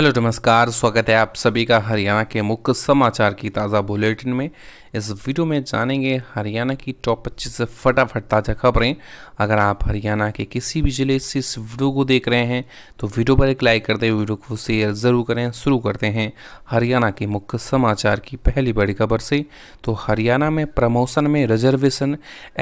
hello नमस्कार स्वागत है आप सभी का हरियाणा के मुख्य समाचार की ताज़ा बुलेटिन में इस वीडियो में जानेंगे हरियाणा की टॉप 25 से फटाफट ताज़ा खबरें अगर आप हरियाणा के किसी भी ज़िले से इस वीडियो को देख रहे हैं तो वीडियो पर एक लाइक करते हुए वीडियो को शेयर ज़रूर करें शुरू करते हैं हरियाणा के मुख्य समाचार की पहली बड़ी खबर से तो हरियाणा में प्रमोशन में रिजर्वेशन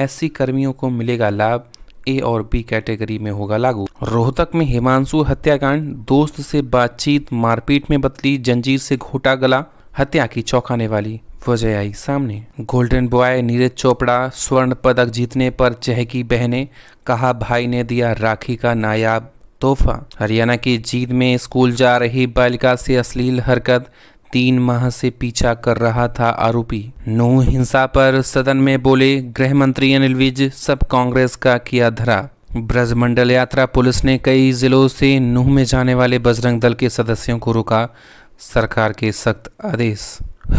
ऐसी कर्मियों को मिलेगा लाभ ए और बी कैटेगरी में होगा लागू रोहतक में हिमांशु हत्याकांड दोस्त से बातचीत मारपीट में बदली जंजीर से घोटा गला हत्या की चौंकाने वाली वजह आई सामने गोल्डन बॉय नीरज चोपड़ा स्वर्ण पदक जीतने पर चहकी बहने कहा भाई ने दिया राखी का नायाब तोहफा हरियाणा की जीत में स्कूल जा रही बालिका से अश्लील हरकत तीन माह से पीछा कर रहा था आरोपी नू हिंसा पर सदन में बोले गृह मंत्री अनिल विज सब कांग्रेस का किया धरा ब्रजमंडल यात्रा पुलिस ने कई जिलों से नूह में जाने वाले बजरंग दल के सदस्यों को रोका सरकार के सख्त आदेश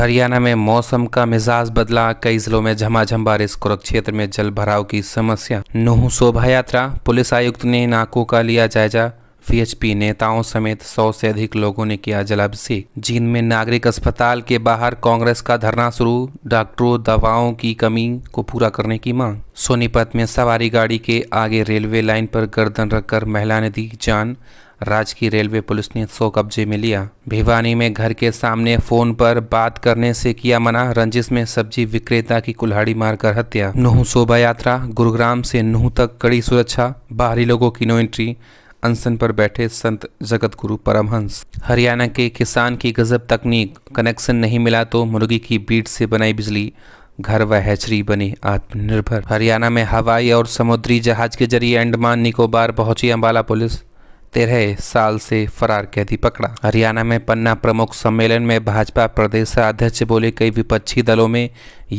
हरियाणा में मौसम का मिजाज बदला कई जिलों में झमाझम बारिश कुरुक्षेत्र में जल भराव की समस्या नूह शोभा यात्रा पुलिस आयुक्त ने नाकों का लिया जायजा वीएचपी नेताओं समेत सौ से अधिक लोगों ने किया जलाभिषेक जींद में नागरिक अस्पताल के बाहर कांग्रेस का धरना शुरू डॉक्टरों दवाओं की कमी को पूरा करने की मांग सोनीपत में सवारी गाड़ी के आगे रेलवे लाइन पर गर्दन रखकर महिला ने दी जान राजकीय रेलवे पुलिस ने सौ कब्जे में लिया भिवानी में घर के सामने फोन पर बात करने से किया मना रंजिश में सब्जी विक्रेता की कुल्हाड़ी मारकर हत्या नुह शोभा यात्रा गुरुग्राम से नुह तक कड़ी सुरक्षा बाहरी लोगों की नो एंट्री अनसन पर बैठे संत जगत गुरु परमहंस हरियाणा के किसान की गजब तकनीक कनेक्शन नहीं मिला तो मुर्गी की बीट से बनाई बिजली घर व हैचरी बनी आत्मनिर्भर हरियाणा में हवाई और समुद्री जहाज के जरिए अंडमान निकोबार पहुंची अम्बाला पुलिस तेरह साल से फरार कैदी पकड़ा हरियाणा में पन्ना प्रमुख सम्मेलन में भाजपा प्रदेश अध्यक्ष बोले कई विपक्षी दलों में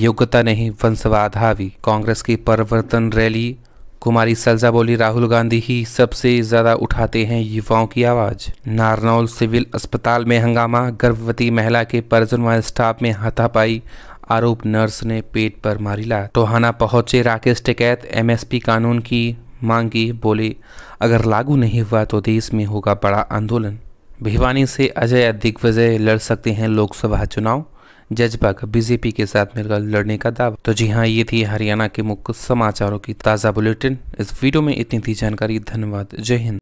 योग्यता नहीं वंशवाद हावी कांग्रेस की परिवर्तन रैली कुमारी सलजा बोली राहुल गांधी ही सबसे ज्यादा उठाते हैं युवाओं की आवाज नारनौल सिविल अस्पताल में हंगामा गर्भवती महिला के परिजन व स्टाफ में हाथापाई आरोप नर्स ने पेट पर मारी ला टोहाना पहुंचे राकेश टिकैत एमएसपी कानून की मांग की बोले अगर लागू नहीं हुआ तो देश में होगा बड़ा आंदोलन भिवानी से अजय दिग्विजय लड़ सकते हैं लोकसभा चुनाव जजपा का बीजेपी के साथ मिलकर लड़ने का दावा तो जी हाँ ये थी हरियाणा के मुख्य समाचारों की ताज़ा बुलेटिन इस वीडियो में इतनी थी जानकारी धन्यवाद जय हिंद